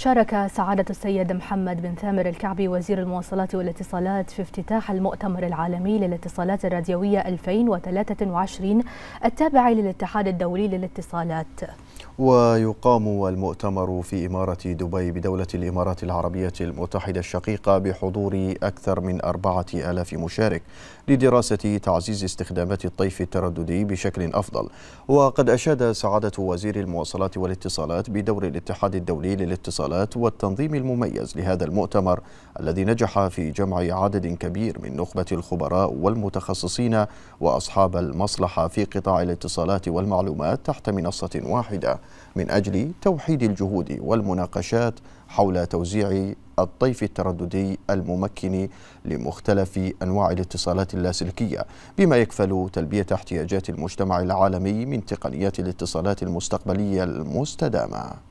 شارك سعادة السيد محمد بن ثامر الكعبي وزير المواصلات والاتصالات في افتتاح المؤتمر العالمي للاتصالات الراديوية 2023 التابع للاتحاد الدولي للاتصالات ويقام المؤتمر في إمارة دبي بدولة الإمارات العربية المتحدة الشقيقة بحضور أكثر من أربعة آلاف مشارك لدراسة تعزيز استخدامات الطيف الترددي بشكل أفضل وقد أشاد سعادة وزير المواصلات والاتصالات بدور الاتحاد الدولي للاتصالات الاتصالات والتنظيم المميز لهذا المؤتمر الذي نجح في جمع عدد كبير من نخبة الخبراء والمتخصصين وأصحاب المصلحة في قطاع الاتصالات والمعلومات تحت منصة واحدة من أجل توحيد الجهود والمناقشات حول توزيع الطيف الترددي الممكن لمختلف أنواع الاتصالات اللاسلكية بما يكفل تلبية احتياجات المجتمع العالمي من تقنيات الاتصالات المستقبلية المستدامة